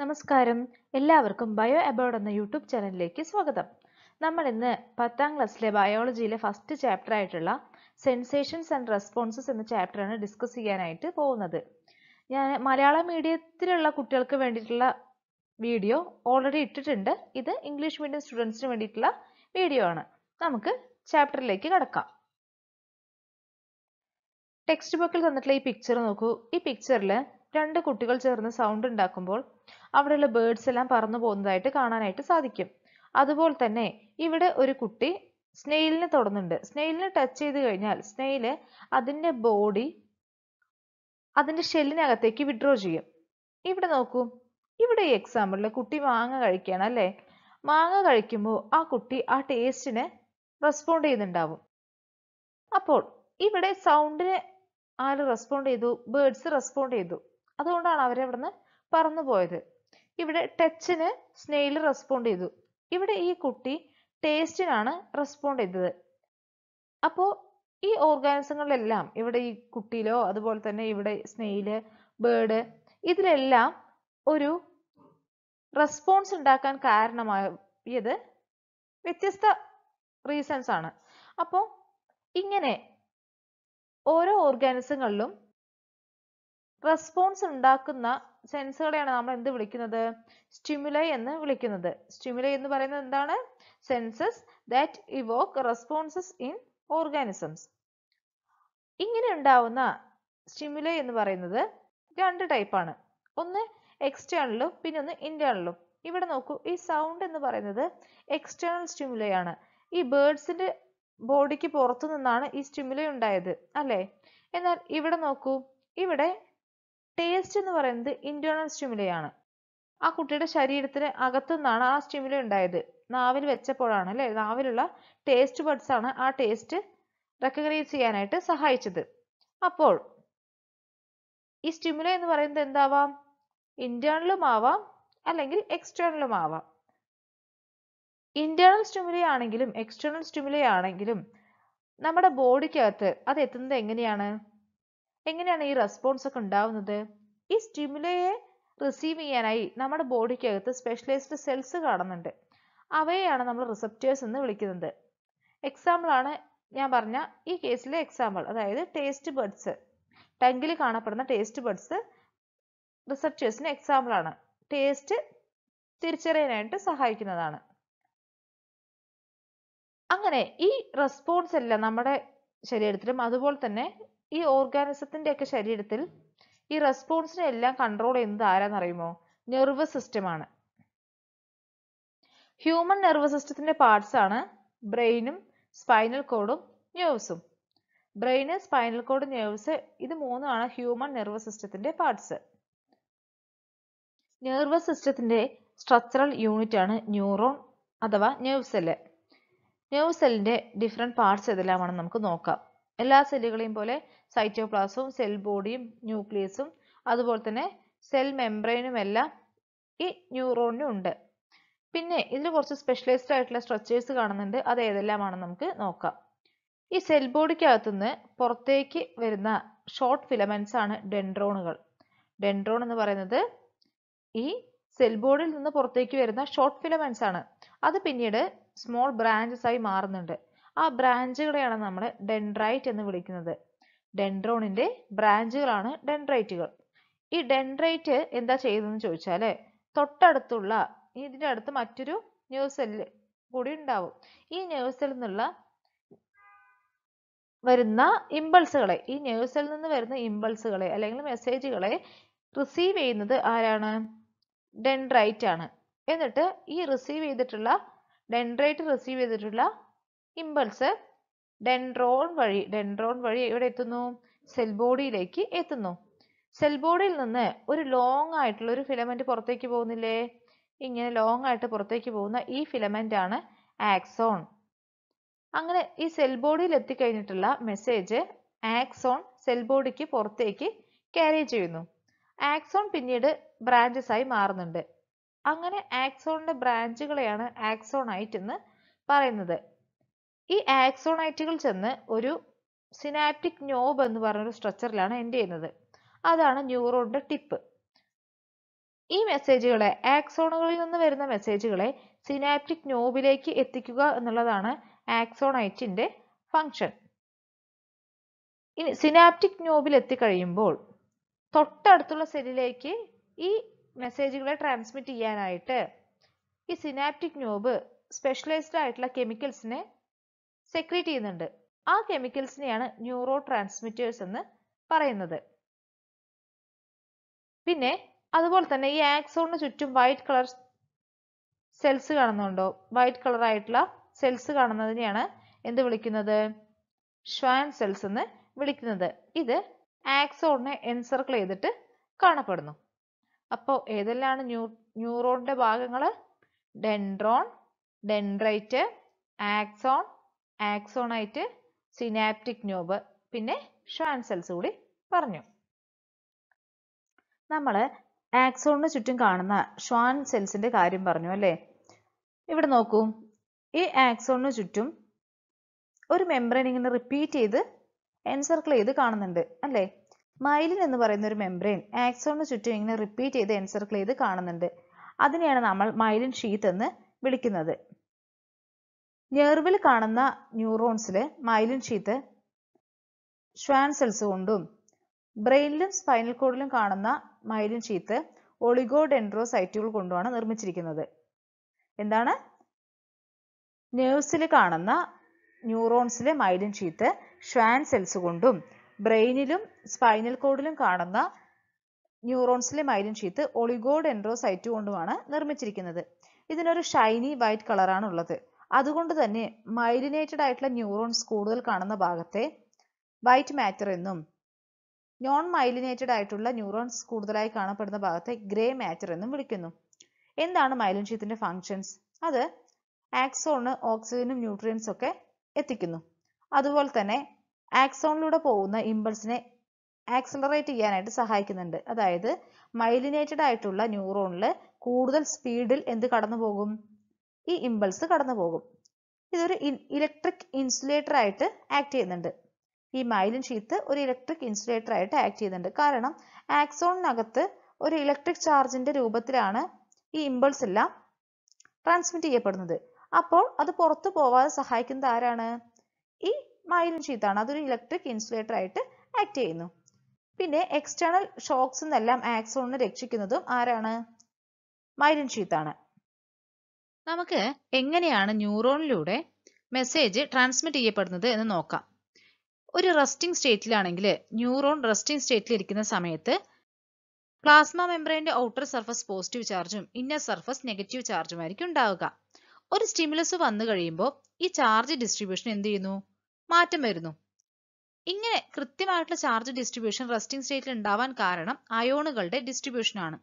നമസ്കാരം എല്ലാവർക്കും bio about എന്ന യൂട്യൂബ് ചാനലിലേക്ക് സ്വാഗതം നമ്മൾ ഇന്ന് പത്താം ക്ലാസ്സിലെ ബയോളജിയിലെ ഫസ്റ്റ് ചാപ്റ്റർ ആയിട്ടുള്ള സെൻസേഷൻസ് ആൻഡ് റെസ്പോൺസസ് എന്ന ചാപ്റ്ററാണ് ഡിസ്കസ് ചെയ്യാനായിട്ട് പോകുന്നത് ഞാൻ മലയാള മീഡിയത്തിലുള്ള കുട്ടികൾക്ക് വേണ്ടിയിട്ടുള്ള വീഡിയോ ഓൾറെഡി ഇട്ടിട്ടുണ്ട് ഇത് ഇംഗ്ലീഷ് മീഡിയം സ്റ്റുഡൻസിന് വേണ്ടിയിട്ടുള്ള വീഡിയോ ആണ് നമുക്ക് ചാപ്റ്ററിലേക്ക് കടക്കാം ടെക്സ്റ്റ് ബുക്കിൽ തന്നിട്ടുള്ള ഈ പിക്ചർ നോക്കൂ ഈ പിക്ചറിൽ രണ്ട് കുട്ടികൾ ചേർന്ന് സൗണ്ട് ഉണ്ടാക്കുമ്പോൾ അവിടെയുള്ള ബേർഡ്സ് എല്ലാം പറന്നു പോകുന്നതായിട്ട് കാണാനായിട്ട് സാധിക്കും അതുപോലെ തന്നെ ഇവിടെ ഒരു കുട്ടി സ്നെയിലിനെ തൊടുന്നുണ്ട് സ്നെയിലിനെ ടച്ച് ചെയ്ത് കഴിഞ്ഞാൽ സ്നെയില് അതിന്റെ ബോഡി അതിന്റെ ഷെല്ലിനകത്തേക്ക് വിഡ്രോ ചെയ്യും ഇവിടെ നോക്കൂ ഇവിടെ ഈ എക്സാമ്പിളിൽ കുട്ടി മാങ്ങ കഴിക്കുകയാണ് അല്ലേ മാങ്ങ കഴിക്കുമ്പോൾ ആ കുട്ടി ആ ടേസ്റ്റിന് റെസ്പോണ്ട് ചെയ്യുന്നുണ്ടാവും അപ്പോൾ ഇവിടെ സൗണ്ടിന് ആര് റെസ്പോണ്ട് ചെയ്തു ബേർഡ്സ് റെസ്പോണ്ട് ചെയ്തു അതുകൊണ്ടാണ് അവരവിടുന്ന് പറന്നു പോയത് ഇവിടെ ടച്ചിന് സ്നെയിൽ റെസ്പോണ്ട് ചെയ്തു ഇവിടെ ഈ കുട്ടി ടേസ്റ്റിനാണ് റെസ്പോണ്ട് ചെയ്തത് അപ്പോ ഈ ഓർഗാനിസങ്ങളിലെല്ലാം ഇവിടെ ഈ കുട്ടിയിലോ അതുപോലെ തന്നെ ഇവിടെ സ്നെയില് ബേഡ് ഇതിലെല്ലാം ഒരു റെസ്പോൺസ് ഉണ്ടാക്കാൻ കാരണമായത് വ്യത്യസ്ത റീസൺസ് ആണ് അപ്പോ ഇങ്ങനെ ഓരോ ഓർഗാനിസങ്ങളിലും റെസ്പോൺസ് ഉണ്ടാക്കുന്ന സെൻസുകളെയാണ് നമ്മൾ എന്ത് വിളിക്കുന്നത് സ്റ്റിമുലൈ എന്ന് വിളിക്കുന്നത് സ്റ്റിമുലൈ എന്ന് പറയുന്നത് എന്താണ് senses that evoke responses in organisms ഇങ്ങനെ ഉണ്ടാവുന്ന സ്റ്റിമുലൈ എന്ന് പറയുന്നത് രണ്ട് ടൈപ്പാണ് ഒന്ന് എക്സ്റ്റേണലും പിന്നെ ഒന്ന് ഇന്റേണലും ഇവിടെ നോക്കൂ ഈ സൗണ്ട് എന്ന് പറയുന്നത് എക്സ്റ്റേണൽ സ്റ്റിമുലൈ ആണ് ഈ ബേർഡ്സിന്റെ ബോഡിക്ക് പുറത്തു നിന്നാണ് ഈ സ്റ്റിമുലൈ ഉണ്ടായത് അല്ലേ എന്നാൽ ഇവിടെ നോക്കൂ ഇവിടെ ടേസ്റ്റ് എന്ന് പറയുന്നത് ഇന്റേണൽ സ്റ്റിമുലി ആണ് ആ കുട്ടിയുടെ ശരീരത്തിന് അകത്തു നിന്നാണ് ആ സ്റ്റിമുലി ഉണ്ടായത് നാവിൽ വെച്ചപ്പോഴാണ് അല്ലെ നാവിലുള്ള ടേസ്റ്റ് ബഡ്സ് ആണ് ആ ടേസ്റ്റ് റെക്കഗ്നൈസ് ചെയ്യാനായിട്ട് സഹായിച്ചത് അപ്പോൾ ഈ സ്റ്റിമുല എന്ന് പറയുന്നത് എന്താവാം ഇന്റേണലും ആവാം അല്ലെങ്കിൽ എക്സ്റ്റേണലും ആവാം ഇന്റേണൽ സ്റ്റിമുലി ആണെങ്കിലും എക്സ്റ്റേണൽ സ്റ്റിമുലി ആണെങ്കിലും നമ്മുടെ ബോഡിക്കകത്ത് അത് എത്തുന്നത് എങ്ങനെയാണ് എങ്ങനെയാണ് ഈ റെസ്പോൺസ് ഒക്കെ ഉണ്ടാവുന്നത് ഈ സ്റ്റിമുലയെ റിസീവ് ചെയ്യാനായി നമ്മുടെ ബോഡിക്കകത്ത് സ്പെഷ്യലൈസ്ഡ് സെൽസ് കാണുന്നുണ്ട് അവയെയാണ് നമ്മൾ റിസപ്റ്റേഴ്സ് എന്ന് വിളിക്കുന്നത് എക്സാമ്പിൾ ആണ് ഞാൻ പറഞ്ഞ ഈ കേസിലെ എക്സാമ്പിൾ അതായത് ടേസ്റ്റ് ബഡ്സ് ടങ്കിൽ കാണപ്പെടുന്ന ടേസ്റ്റ് ബഡ്സ് റിസപ്റ്റേഴ്സിന് എക്സാമ്പിൾ ആണ് ടേസ്റ്റ് തിരിച്ചറിയാനായിട്ട് സഹായിക്കുന്നതാണ് അങ്ങനെ ഈ റെസ്പോൺസ് എല്ലാം നമ്മുടെ ശരീരത്തിലും അതുപോലെ തന്നെ ഈ ഓർഗാനിസത്തിൻ്റെ ഒക്കെ ശരീരത്തിൽ ഈ റെസ്പോൺസിനെ എല്ലാം കൺട്രോൾ ചെയ്യുന്നത് അറിയുമോ നെർവസ് സിസ്റ്റമാണ് ഹ്യൂമൻ നെർവസ് സിസ്റ്റത്തിന്റെ പാർട്സ് ആണ് ബ്രെയിനും സ്പൈനൽ കോഡും ന്യൂവസും ബ്രെയിന് സ്പൈനൽ കോഡ് നെർവ്സ് ഇത് മൂന്നുമാണ് ഹ്യൂമൻ നെർവസ് സിസ്റ്റത്തിന്റെ പാർട്സ് നെർവസ് സിസ്റ്റത്തിന്റെ സ്ട്രക്ചറൽ യൂണിറ്റ് ആണ് ന്യൂറോൺ അഥവാ ന്യൂവ് സെല്ല് ന്യൂവ് സെല്ലിന്റെ ഡിഫറെന്റ് പാർട്സ് ഏതെല്ലാമാണെന്ന് നമുക്ക് നോക്കാം എല്ലാ സെല്ലുകളെയും പോലെ സൈറ്റോപ്ലാസവും സെൽ ബോഡിയും ന്യൂക്ലിയസും അതുപോലെ തന്നെ സെൽ മെംബ്രെയിനും എല്ലാം ഈ ന്യൂറോണിനും ഉണ്ട് പിന്നെ ഇതിൽ കുറച്ച് സ്പെഷ്യലൈസ്ഡ് ആയിട്ടുള്ള സ്ട്രക്ചേഴ്സ് കാണുന്നുണ്ട് അത് ഏതെല്ലാമാണെന്ന് നമുക്ക് നോക്കാം ഈ സെൽ ബോഡിക്കകത്തുനിന്ന് പുറത്തേക്ക് വരുന്ന ഷോർട്ട് ഫിലമെന്റ്സ് ആണ് ഡെൻഡ്രോണുകൾ ഡെൻഡ്രോൺ എന്ന് പറയുന്നത് ഈ സെൽ ബോഡിയിൽ നിന്ന് പുറത്തേക്ക് വരുന്ന ഷോർട്ട് ഫിലമെന്റ്സ് ആണ് അത് പിന്നീട് സ്മോൾ ബ്രാഞ്ചസ് ആയി മാറുന്നുണ്ട് ആ ബ്രാഞ്ചുകളെയാണ് നമ്മൾ ഡെൻഡ്രൈറ്റ് എന്ന് വിളിക്കുന്നത് ഡെൻഡ്രോണിന്റെ ബ്രാഞ്ചുകളാണ് ഡെൻഡ്രൈറ്റുകൾ ഈ ഡെൻഡ്രൈറ്റ് എന്താ ചെയ്തതെന്ന് ചോദിച്ചാൽ തൊട്ടടുത്തുള്ള ഇതിൻ്റെ അടുത്ത് മറ്റൊരു nerve cell കൂടി ഉണ്ടാവും ഈ nerve cell നിന്നുള്ള വരുന്ന ഇമ്പൾസുകളെ ഈ nerve cell നിന്ന് വരുന്ന ഇമ്പൾസുകളെ അല്ലെങ്കിൽ മെസ്സേജുകളെ റിസീവ് ചെയ്യുന്നത് ആരാണ് ഡെൻഡ്രൈറ്റ് ആണ് എന്നിട്ട് ഈ റിസീവ് ചെയ്തിട്ടുള്ള ഡെൻഡ്രൈറ്റ് റിസീവ് ചെയ്തിട്ടുള്ള ഇമ്പൾസ് ഡെൻഡ്രോൺ വഴി ഡെൻഡ്രോൺ വഴി എവിടെ എത്തുന്നു സെൽ ബോഡിയിലേക്ക് എത്തുന്നു സെൽ ബോഡിയിൽ നിന്ന് ഒരു ലോങ് ആയിട്ടുള്ള ഒരു ഫിലമെന്റ് പുറത്തേക്ക് പോകുന്നില്ലേ ഇങ്ങനെ ലോങ് ആയിട്ട് പുറത്തേക്ക് പോകുന്ന ഈ ഫിലമെന്റ് ആണ് ആക്സോൺ അങ്ങനെ ഈ സെൽ ബോഡിയിൽ എത്തിക്കഴിഞ്ഞിട്ടുള്ള മെസ്സേജ് ആക്സോൺ സെൽ ബോഡിക്ക് പുറത്തേക്ക് ക്യാരി ചെയ്യുന്നു ആക്സോൺ പിന്നീട് ബ്രാഞ്ചസ് ആയി മാറുന്നുണ്ട് അങ്ങനെ ആക്സോണിന്റെ ബ്രാഞ്ചുകളെയാണ് ആക്സോൺ ആയിട്ട് എന്ന് പറയുന്നത് ഈ ആക്സോണൈറ്റുകൾ ചെന്ന് ഒരു സിനാപ്റ്റിക് നോബ് എന്ന് പറഞ്ഞൊരു സ്ട്രക്ചറിലാണ് എൻഡ് ചെയ്യുന്നത് അതാണ് ന്യൂറോണിന്റെ ടിപ്പ് ഈ മെസ്സേജുകളെ ആക്സോണുകളിൽ നിന്ന് വരുന്ന മെസ്സേജുകളെ സിനാപ്റ്റിക് നോബിലേക്ക് എത്തിക്കുക എന്നുള്ളതാണ് ആക്സോണൈറ്റിന്റെ ഫങ്ഷൻ ഇനി സിനാപ്റ്റിക് നോബിൽ എത്തിക്കഴിയുമ്പോൾ തൊട്ടടുത്തുള്ള സെല്ലിലേക്ക് ഈ മെസ്സേജുകളെ ട്രാൻസ്മിറ്റ് ചെയ്യാനായിട്ട് ഈ സിനാപ്റ്റിക് നോബ് സ്പെഷ്യലൈസ്ഡ് ആയിട്ടുള്ള കെമിക്കൽസിനെ സെക്രീറ്റ് ചെയ്യുന്നുണ്ട് ആ കെമിക്കൽസിനെയാണ് ന്യൂറോ ട്രാൻസ്മിറ്റേഴ്സ് എന്ന് പറയുന്നത് പിന്നെ അതുപോലെ തന്നെ ഈ ആക്സോണിന് ചുറ്റും വൈറ്റ് കളർ സെൽസ് കാണുന്നുണ്ടോ വൈറ്റ് കളർ ആയിട്ടുള്ള സെൽസ് കാണുന്നതിനെയാണ് എന്ത് വിളിക്കുന്നത് ഷ്വാൻ സെൽസ് എന്ന് വിളിക്കുന്നത് ഇത് ആക്സോണിനെ എൻസർക്കിൾ ചെയ്തിട്ട് കാണപ്പെടുന്നു അപ്പോൾ ഏതെല്ലാമാണ് ന്യൂ ന്യൂറോണിന്റെ ഭാഗങ്ങൾ ഡെൻഡ്രോൺ ഡെൻഡ്രൈറ്റ് ആക്സോൺ ആക്സോണായിട്ട് സിനാപ്റ്റിക് നോബ് പിന്നെ ഷ്വാൻ സെൽസ് കൂടി പറഞ്ഞു നമ്മൾ ആക്സോണിന് ചുറ്റും കാണുന്ന ഷ്വാൻ സെൽസിന്റെ കാര്യം പറഞ്ഞു അല്ലേ ഇവിടെ നോക്കൂ ഈ ആക്സോണിന് ചുറ്റും ഒരു മെംബ്രെയിൻ ഇങ്ങനെ റിപ്പീറ്റ് ചെയ്ത് എൻസർക്കിൾ ചെയ്ത് കാണുന്നുണ്ട് അല്ലേ മൈലിൻ എന്ന് പറയുന്ന ഒരു മെംബ്രെയിൻ ആക്സോണിന് ചുറ്റും ഇങ്ങനെ റിപ്പീറ്റ് ചെയ്ത് എൻസർക്കിൾ ചെയ്ത് കാണുന്നുണ്ട് അതിനെയാണ് നമ്മൾ മൈലിൻ ഷീത്ത് എന്ന് വിളിക്കുന്നത് ഞെർവിൽ കാണുന്ന ന്യൂറോൺസിലെ മൈലിൻ ഷീത്ത് ശ്വാൻ സെൽസ് കൊണ്ടും ബ്രെയിനിലും സ്പൈനൽ കോഡിലും കാണുന്ന മൈലിൻ ഷീത്ത് സൈറ്റുകൾ കൊണ്ടുമാണ് നിർമ്മിച്ചിരിക്കുന്നത് എന്താണ് നേഴ്സിൽ കാണുന്ന ന്യൂറോൺസിലെ മൈലിൻ ഷീത്ത് ശ്വാൻ സെൽസ് കൊണ്ടും ബ്രെയിനിലും സ്പൈനൽ കോഡിലും കാണുന്ന ന്യൂറോൺസിലെ മൈലിൻ ഷീത്ത് ഒളിഗോഡെൻഡ്രോസൈറ്റ് കൊണ്ടുമാണ് നിർമ്മിച്ചിരിക്കുന്നത് ഇതിനൊരു ഷൈനി വൈറ്റ് കളറാണ് ഉള്ളത് അതുകൊണ്ട് തന്നെ മൈലിനേറ്റഡ് ആയിട്ടുള്ള ന്യൂറോൺസ് കൂടുതൽ കാണുന്ന ഭാഗത്തെ വൈറ്റ് മാറ്റർ എന്നും നോൺ മൈലിനേറ്റഡ് ആയിട്ടുള്ള ന്യൂറോൺസ് കൂടുതലായി കാണപ്പെടുന്ന ഭാഗത്തെ ഗ്രേ മാറ്റർ എന്നും വിളിക്കുന്നു എന്താണ് മൈലിൻ ഷീത്തിന്റെ ഫങ്ഷൻസ് അത് ആക്സോണ് ഓക്സിജനും ന്യൂട്രിയൻസ് ഒക്കെ എത്തിക്കുന്നു അതുപോലെ തന്നെ ആക്സോണിലൂടെ പോകുന്ന ഇമ്പൾസിനെ ആക്സലറേറ്റ് ചെയ്യാനായിട്ട് സഹായിക്കുന്നുണ്ട് അതായത് മൈലിനേറ്റഡ് ആയിട്ടുള്ള ന്യൂറോണിൽ കൂടുതൽ സ്പീഡിൽ എന്ത് കടന്നു പോകും ഈ ഇമ്പൾസ് കടന്നു പോകും ഇതൊരു ഇലക്ട്രിക് ഇൻസുലേറ്റർ ആയിട്ട് ആക്ട് ചെയ്യുന്നുണ്ട് ഈ മൈലിൻ ഷീത്ത് ഒരു ഇലക്ട്രിക് ഇൻസുലേറ്റർ ആയിട്ട് ആക്ട് ചെയ്യുന്നുണ്ട് കാരണം ആക്സോണിനകത്ത് ഒരു ഇലക്ട്രിക് ചാർജിന്റെ രൂപത്തിലാണ് ഈ ഇമ്പൾസ് എല്ലാം ട്രാൻസ്മിറ്റ് ചെയ്യപ്പെടുന്നത് അപ്പോൾ അത് പുറത്തു പോവാതെ സഹായിക്കുന്നത് ആരാണ് ഈ മൈലിൻ ഷീത്താണ് അതൊരു ഇലക്ട്രിക് ഇൻസുലേറ്റർ ആയിട്ട് ആക്ട് ചെയ്യുന്നു പിന്നെ എക്സ്റ്റേണൽ ഷോക്സ് നിന്നെല്ലാം ആക്സോണിനെ രക്ഷിക്കുന്നതും ആരാണ് മൈലിൻ ഷീത്താണ് നമുക്ക് എങ്ങനെയാണ് ന്യൂറോണിലൂടെ മെസ്സേജ് ട്രാൻസ്മിറ്റ് ചെയ്യപ്പെടുന്നത് എന്ന് നോക്കാം ഒരു റെസ്റ്റിംഗ് സ്റ്റേറ്റിലാണെങ്കിൽ ന്യൂറോൺ റെസ്റ്റിംഗ് സ്റ്റേറ്റിൽ ഇരിക്കുന്ന സമയത്ത് പ്ലാസ്മ മെംബ്രെയിൻ്റെ ഔട്ടർ സർഫസ് പോസിറ്റീവ് ചാർജും ഇന്നർ സർഫസ് നെഗറ്റീവ് ആയിരിക്കും ഉണ്ടാവുക ഒരു സ്റ്റിമുലസ് വന്നു കഴിയുമ്പോൾ ഈ ചാർജ് ഡിസ്ട്രിബ്യൂഷൻ എന്ത് ചെയ്യുന്നു മാറ്റം വരുന്നു ഇങ്ങനെ കൃത്യമായിട്ടുള്ള ചാർജ് ഡിസ്ട്രിബ്യൂഷൻ റെസ്റ്റിംഗ് സ്റ്റേറ്റിൽ ഉണ്ടാവാൻ കാരണം അയോണുകളുടെ ഡിസ്ട്രിബ്യൂഷനാണ്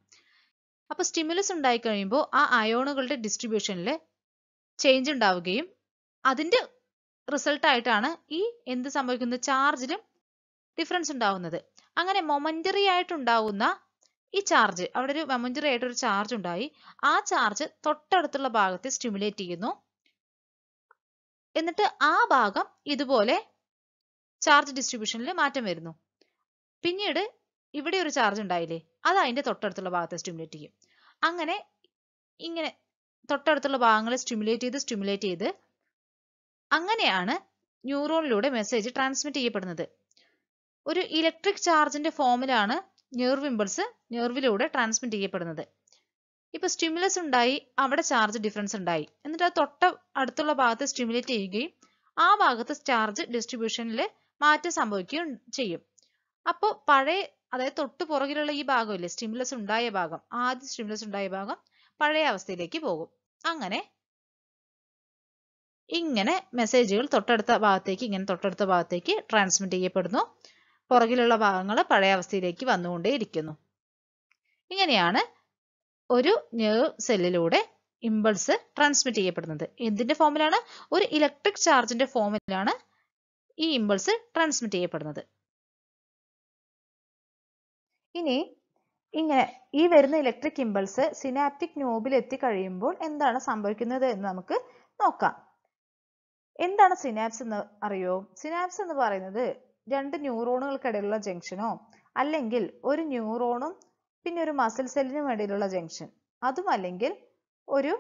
അപ്പോൾ സ്റ്റിമുലസ് ഉണ്ടായി കഴിയുമ്പോൾ ആ അയോണുകളുടെ ഡിസ്ട്രിബ്യൂഷനിൽ ചേഞ്ച് ഉണ്ടാവുകയും അതിൻ്റെ റിസൾട്ടായിട്ടാണ് ഈ എന്ത് സംഭവിക്കുന്ന ചാർജിലും ഡിഫറൻസ് ഉണ്ടാവുന്നത് അങ്ങനെ മൊമൻ്ററി ആയിട്ടുണ്ടാവുന്ന ഈ ചാർജ് അവിടെ ഒരു മൊമൻ്ററി ആയിട്ട് ഒരു ചാർജ് ഉണ്ടായി ആ ചാർജ് തൊട്ടടുത്തുള്ള ഭാഗത്തെ സ്റ്റിമുലേറ്റ് ചെയ്യുന്നു എന്നിട്ട് ആ ഭാഗം ഇതുപോലെ ചാർജ് ഡിസ്ട്രിബ്യൂഷനിൽ മാറ്റം വരുന്നു പിന്നീട് ഇവിടെ ഒരു ചാർജ് ഉണ്ടായില്ലേ അത് അതിൻ്റെ തൊട്ടടുത്തുള്ള ഭാഗത്തെ സ്റ്റിമുലേറ്റ് ചെയ്യും അങ്ങനെ ഇങ്ങനെ തൊട്ടടുത്തുള്ള ഭാഗങ്ങളെ സ്റ്റിമുലേറ്റ് ചെയ്ത് സ്റ്റിമുലേറ്റ് ചെയ്ത് അങ്ങനെയാണ് ന്യൂറോണിലൂടെ മെസ്സേജ് ട്രാൻസ്മിറ്റ് ചെയ്യപ്പെടുന്നത് ഒരു ഇലക്ട്രിക് ചാർജിന്റെ ഫോമിലാണ് നെർവ് ഇമ്പൾസ് നെർവിലൂടെ ട്രാൻസ്മിറ്റ് ചെയ്യപ്പെടുന്നത് ഇപ്പൊ സ്റ്റിമുലസ് ഉണ്ടായി അവിടെ ചാർജ് ഡിഫറൻസ് ഉണ്ടായി എന്നിട്ട് ആ തൊട്ട അടുത്തുള്ള ഭാഗത്ത് സ്റ്റിമുലേറ്റ് ചെയ്യുകയും ആ ഭാഗത്ത് ചാർജ് ഡിസ്ട്രിബ്യൂഷനിൽ മാറ്റം സംഭവിക്കുകയും ചെയ്യും അപ്പോൾ പഴയ അതായത് തൊട്ട് പുറകിലുള്ള ഈ ഭാഗമില്ലേ സ്റ്റിമുലസ് ഉണ്ടായ ഭാഗം ആദ്യ സ്റ്റിമുലസ് ഉണ്ടായ ഭാഗം പഴയ അവസ്ഥയിലേക്ക് പോകും അങ്ങനെ ഇങ്ങനെ മെസ്സേജുകൾ തൊട്ടടുത്ത ഭാഗത്തേക്ക് ഇങ്ങനെ തൊട്ടടുത്ത ഭാഗത്തേക്ക് ട്രാൻസ്മിറ്റ് ചെയ്യപ്പെടുന്നു പുറകിലുള്ള ഭാഗങ്ങൾ പഴയ അവസ്ഥയിലേക്ക് വന്നുകൊണ്ടേയിരിക്കുന്നു ഇങ്ങനെയാണ് ഒരു ന്യൂ സെല്ലിലൂടെ ഇമ്പൾസ് ട്രാൻസ്മിറ്റ് ചെയ്യപ്പെടുന്നത് എന്തിന്റെ ഫോമിലാണ് ഒരു ഇലക്ട്രിക് ചാർജിന്റെ ഫോമിലാണ് ഈ ഇമ്പൾസ് ട്രാൻസ്മിറ്റ് ചെയ്യപ്പെടുന്നത് ഇനി ഇങ്ങനെ ഈ വരുന്ന ഇലക്ട്രിക് ഇമ്പൾസ് സിനാപ്റ്റിക് നോബിൽ എത്തിക്കഴിയുമ്പോൾ എന്താണ് സംഭവിക്കുന്നത് എന്ന് നമുക്ക് നോക്കാം എന്താണ് സിനാപ്സ് എന്ന് അറിയോ സിനാപ്സ് എന്ന് പറയുന്നത് രണ്ട് ന്യൂറോണുകൾക്കിടയിലുള്ള ജംഗ്ഷനോ അല്ലെങ്കിൽ ഒരു ന്യൂറോണും പിന്നെ ഒരു മസിൽ സെല്ലിനും ഇടയിലുള്ള ജംഗ്ഷൻ അതും അല്ലെങ്കിൽ ഒരു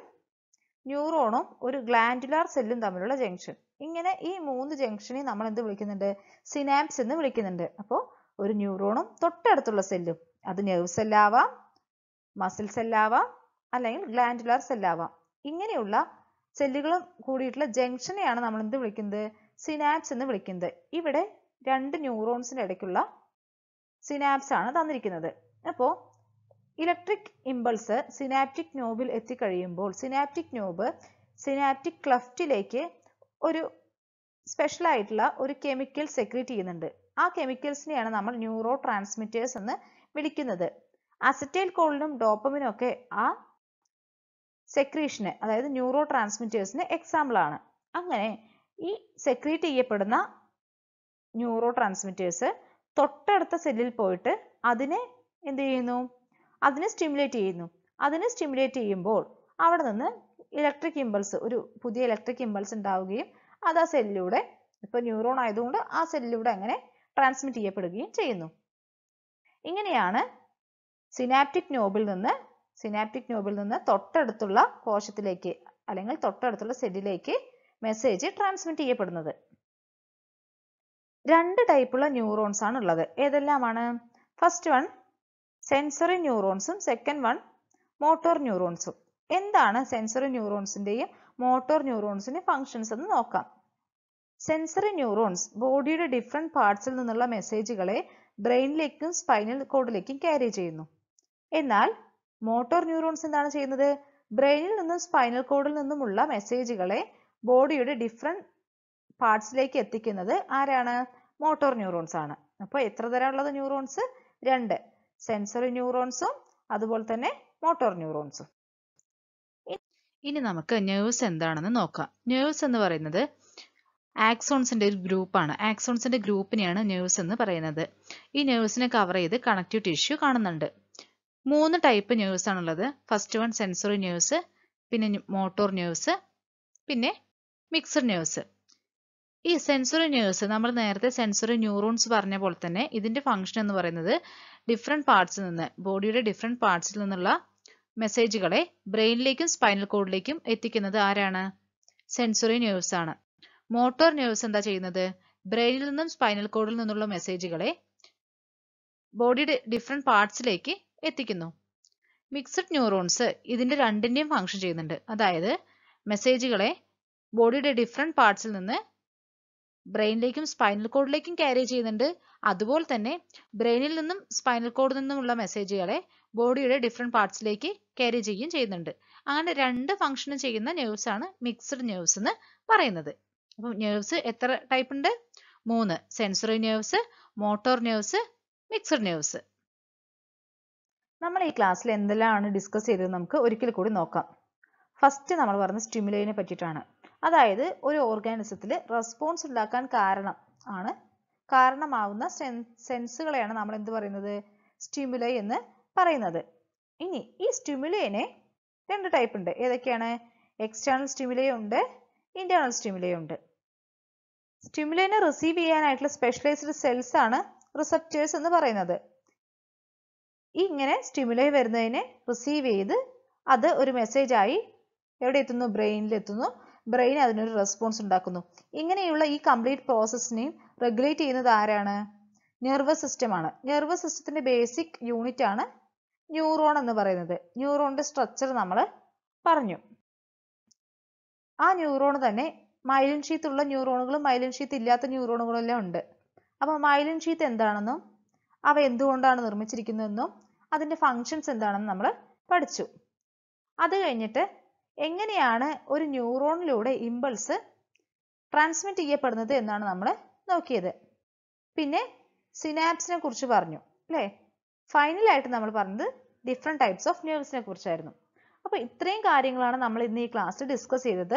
ന്യൂറോണും ഒരു ഗ്ലാൻഡുലാർ സെല്ലും തമ്മിലുള്ള ജംഗ്ഷൻ ഇങ്ങനെ ഈ മൂന്ന് ജംഗ്ഷനെ നമ്മൾ എന്ത് വിളിക്കുന്നുണ്ട് സിനാപ്സ് എന്ന് വിളിക്കുന്നുണ്ട് അപ്പോൾ ഒരു ന്യൂറോണും തൊട്ടടുത്തുള്ള സെല്ലും അത് നെർവ് സെല്ലാവാം മസിൽ സെല്ലാവാം അല്ലെങ്കിൽ ഗ്ലാൻഡുലാർ സെല്ലാവാം ഇങ്ങനെയുള്ള സെല്ലുകളും കൂടിയിട്ടുള്ള ജംഗ്ഷനെയാണ് നമ്മൾ എന്ത് വിളിക്കുന്നത് സിനാപ്സ് എന്ന് വിളിക്കുന്നത് ഇവിടെ രണ്ട് ന്യൂറോൺസിന്റെ ഇടയ്ക്കുള്ള സിനാപ്സ് ആണ് തന്നിരിക്കുന്നത് അപ്പോൾ ഇലക്ട്രിക് ഇമ്പൾസ് സിനാപ്റ്റിക് നോബിൽ എത്തിക്കഴിയുമ്പോൾ സിനാപ്റ്റിക് നോബ് സിനാപ്റ്റിക് ക്ലഫ്റ്റിലേക്ക് ഒരു സ്പെഷ്യൽ ആയിട്ടുള്ള ഒരു കെമിക്കൽ സെക്രീറ്റ് ചെയ്യുന്നുണ്ട് ആ കെമിക്കൽസിനെയാണ് നമ്മൾ ന്യൂറോ ട്രാൻസ്മിറ്റേഴ്സ് എന്ന് വിളിക്കുന്നത് അസറ്റൈൽ കോളിനും ഡോപ്പമിനും ഒക്കെ ആ സെക്രീഷന് അതായത് ന്യൂറോ ട്രാൻസ്മിറ്റേഴ്സിന് എക്സാമ്പിൾ ആണ് അങ്ങനെ ഈ സെക്രീറ്റ് ചെയ്യപ്പെടുന്ന ന്യൂറോ ട്രാൻസ്മിറ്റേഴ്സ് തൊട്ടടുത്ത സെല്ലിൽ പോയിട്ട് അതിനെ എന്ത് ചെയ്യുന്നു അതിനെ സ്റ്റിമുലേറ്റ് ചെയ്യുന്നു അതിനെ സ്റ്റിമുലേറ്റ് ചെയ്യുമ്പോൾ അവിടെ നിന്ന് ഇലക്ട്രിക് ഇമ്പൾസ് ഒരു പുതിയ ഇലക്ട്രിക് ഇമ്പൾസ് ഉണ്ടാവുകയും അത് ആ സെല്ലിലൂടെ ഇപ്പൊ ന്യൂറോൺ ആയതുകൊണ്ട് ആ സെല്ലിലൂടെ അങ്ങനെ ട്രാൻസ്മിറ്റ് ചെയ്യപ്പെടുകയും ചെയ്യുന്നു ഇങ്ങനെയാണ് സിനാപ്റ്റിക് നോബിൽ നിന്ന് സിനാപ്റ്റിക് നോബിൽ നിന്ന് തൊട്ടടുത്തുള്ള കോശത്തിലേക്ക് അല്ലെങ്കിൽ തൊട്ടടുത്തുള്ള സെല്ലിലേക്ക് മെസ്സേജ് ട്രാൻസ്മിറ്റ് ചെയ്യപ്പെടുന്നത് രണ്ട് ടൈപ്പുള്ള ന്യൂറോൺസ് ആണ് ഉള്ളത് ഏതെല്ലാമാണ് ഫസ്റ്റ് വൺ സെൻസറി ന്യൂറോൺസും സെക്കൻഡ് വൺ മോട്ടോർ ന്യൂറോൺസും എന്താണ് സെൻസറി ന്യൂറോൺസിന്റെയും മോട്ടോർ ന്യൂറോൺസിന്റെ ഫങ്ഷൻസ് എന്ന് നോക്കാം സെൻസറി ന്യൂറോൺസ് ബോഡിയുടെ ഡിഫറെൻറ്റ് പാർട്സിൽ നിന്നുള്ള മെസ്സേജുകളെ ബ്രെയിനിലേക്കും സ്പൈനൽ കോഡിലേക്കും ക്യാരി ചെയ്യുന്നു എന്നാൽ മോട്ടോർ ന്യൂറോൺസ് എന്താണ് ചെയ്യുന്നത് ബ്രെയിനിൽ നിന്നും സ്പൈനൽ കോഡിൽ നിന്നുമുള്ള മെസ്സേജുകളെ ബോഡിയുടെ ഡിഫറെൻറ്റ് പാർട്സിലേക്ക് എത്തിക്കുന്നത് ആരാണ് മോട്ടോർ ന്യൂറോൺസ് ആണ് അപ്പോൾ എത്ര തരമുള്ളത് ന്യൂറോൺസ് രണ്ട് സെൻസറി ന്യൂറോൺസും അതുപോലെ തന്നെ മോട്ടോർ ന്യൂറോൺസും ഇനി നമുക്ക് നേഴ്സ് എന്താണെന്ന് നോക്കാം നേഴ്സ് എന്ന് പറയുന്നത് ആക്സോൺസിൻ്റെ ഒരു ഗ്രൂപ്പാണ് ആക്സോൺസിൻ്റെ ഗ്രൂപ്പിനെയാണ് നേഴ്സ് എന്ന് പറയുന്നത് ഈ നേഴ്സിനെ കവർ ചെയ്ത് കണക്റ്റീവ് ടിഷ്യൂ കാണുന്നുണ്ട് മൂന്ന് ടൈപ്പ് നേഴ്സ് ആണുള്ളത് ഫസ്റ്റ് വൺ സെൻസറി നേഴ്സ് പിന്നെ മോട്ടോർ നേഴ്സ് പിന്നെ മിക്സഡ് നേഴ്സ് ഈ സെൻസറി നേഴ്സ് നമ്മൾ നേരത്തെ സെൻസറി ന്യൂറോൺസ് പറഞ്ഞ പോലെ തന്നെ ഇതിൻ്റെ ഫംഗ്ഷൻ എന്ന് പറയുന്നത് ഡിഫറെൻറ്റ് പാർട്സിൽ നിന്ന് ബോഡിയുടെ ഡിഫറെൻറ്റ് പാർട്സിൽ നിന്നുള്ള മെസ്സേജുകളെ ബ്രെയിനിലേക്കും സ്പൈനൽ കോഡിലേക്കും എത്തിക്കുന്നത് ആരാണ് സെൻസറി നേഴ്സ് ആണ് മോട്ടോർ ന്യൂസ് എന്താ ചെയ്യുന്നത് ബ്രെയിനിൽ നിന്നും സ്പൈനൽ കോഡിൽ നിന്നുള്ള മെസ്സേജുകളെ ബോഡിയുടെ ഡിഫറെൻറ്റ് പാർട്സിലേക്ക് എത്തിക്കുന്നു മിക്സഡ് ന്യൂറോൺസ് ഇതിൻ്റെ രണ്ടിൻ്റെയും ഫങ്ഷൻ ചെയ്യുന്നുണ്ട് അതായത് മെസ്സേജുകളെ ബോഡിയുടെ ഡിഫറെൻറ്റ് പാർട്സിൽ നിന്ന് ബ്രെയിനിലേക്കും സ്പൈനൽ കോഡിലേക്കും ക്യാരി ചെയ്യുന്നുണ്ട് അതുപോലെ തന്നെ ബ്രെയിനിൽ നിന്നും സ്പൈനൽ കോഡിൽ നിന്നുമുള്ള മെസ്സേജുകളെ ബോഡിയുടെ ഡിഫറെൻറ്റ് പാർട്സിലേക്ക് ക്യാരി ചെയ്യുകയും ചെയ്യുന്നുണ്ട് അങ്ങനെ രണ്ട് ഫങ്ഷനും ചെയ്യുന്ന ന്യൂസാണ് ആണ് മിക്സഡ് ന്യൂസ് എന്ന് പറയുന്നത് അപ്പം നെർവ്സ് എത്ര ടൈപ്പ് ഉണ്ട് മൂന്ന് sensory nerves motor nerves mixed nerves നമ്മൾ ഈ ക്ലാസ്സിൽ എന്തെല്ലാമാണ് ഡിസ്കസ് ചെയ്തത് നമുക്ക് ഒരിക്കൽ കൂടി നോക്കാം ഫസ്റ്റ് നമ്മൾ പറഞ്ഞ സ്റ്റിമുലൈനെ പറ്റിയിട്ടാണ് അതായത് ഒരു ഓർഗാനിസത്തിൽ റെസ്പോൺസ് ഉണ്ടാക്കാൻ കാരണം ആണ് കാരണമാവുന്ന സെൻസുകളെയാണ് നമ്മൾ എന്ത് പറയുന്നത് സ്റ്റിമുലൈ എന്ന് പറയുന്നത് ഇനി ഈ സ്റ്റിമുലൈനെ രണ്ട് ടൈപ്പ് ഉണ്ട് ഏതൊക്കെയാണ് എക്സ്റ്റേണൽ സ്റ്റിമുലൈ ഉണ്ട് ഇന്റേണൽ സ്റ്റിമുലയും ഉണ്ട് സ്റ്റിമുലിനെ റിസീവ് ചെയ്യാനായിട്ടുള്ള സ്പെഷ്യലൈസ്ഡ് സെൽസ് ആണ് റിസപ്റ്റേഴ്സ് എന്ന് പറയുന്നത് ഇങ്ങനെ സ്റ്റിമുലൈ വരുന്നതിനെ റിസീവ് ചെയ്ത് അത് ഒരു മെസ്സേജ് ആയി എവിടെ എത്തുന്നു ബ്രെയിനിൽ എത്തുന്നു ബ്രെയിൻ അതിനൊരു റെസ്പോൺസ് ഉണ്ടാക്കുന്നു ഇങ്ങനെയുള്ള ഈ കംപ്ലീറ്റ് പ്രോസസ്സിനെയും റെഗുലേറ്റ് ചെയ്യുന്നത് ആരാണ് നെർവസ് ആണ് നെർവസ് സിസ്റ്റത്തിന്റെ ബേസിക് യൂണിറ്റ് ആണ് ന്യൂറോൺ എന്ന് പറയുന്നത് ന്യൂറോണിന്റെ സ്ട്രക്ചർ നമ്മൾ പറഞ്ഞു ആ ന്യൂറോൺ തന്നെ മൈലിൻ ഷീത്ത് ഉള്ള ന്യൂറോണുകളും മൈലിൻ ഷീത്ത് ഇല്ലാത്ത ന്യൂറോണുകളും എല്ലാം ഉണ്ട് അപ്പോൾ മൈലിൻ ഷീത്ത് എന്താണെന്നും അവ എന്തുകൊണ്ടാണ് നിർമ്മിച്ചിരിക്കുന്നതെന്നും അതിന്റെ ഫങ്ഷൻസ് എന്താണെന്നും നമ്മൾ പഠിച്ചു അത് കഴിഞ്ഞിട്ട് എങ്ങനെയാണ് ഒരു ന്യൂറോണിലൂടെ ഇമ്പൾസ് ട്രാൻസ്മിറ്റ് ചെയ്യപ്പെടുന്നത് എന്നാണ് നമ്മൾ നോക്കിയത് പിന്നെ സിനാപ്സിനെ കുറിച്ച് പറഞ്ഞു അല്ലേ ഫൈനലായിട്ട് നമ്മൾ പറഞ്ഞത് ഡിഫറെൻറ്റ് ടൈപ്സ് ഓഫ് ന്യൂറോൺസിനെ കുറിച്ചായിരുന്നു അപ്പോൾ ഇത്രയും കാര്യങ്ങളാണ് നമ്മൾ ഇന്ന് ഈ ക്ലാസ്സിൽ ഡിസ്കസ് ചെയ്തത്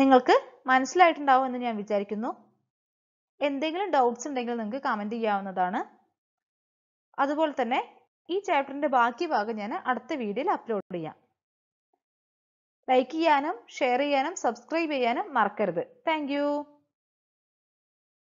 നിങ്ങൾക്ക് മനസ്സിലായിട്ടുണ്ടാവും എന്ന് ഞാൻ വിചാരിക്കുന്നു എന്തെങ്കിലും ഡൗട്ട്സ് ഉണ്ടെങ്കിൽ നിങ്ങൾക്ക് കമന്റ് ചെയ്യാവുന്നതാണ് അതുപോലെ തന്നെ ഈ ചാപ്റ്ററിന്റെ ബാക്കി ഭാഗം ഞാൻ അടുത്ത വീഡിയോയിൽ അപ്ലോഡ് ചെയ്യാം ലൈക്ക് ചെയ്യാനും ഷെയർ ചെയ്യാനും സബ്സ്ക്രൈബ് ചെയ്യാനും മറക്കരുത് താങ്ക്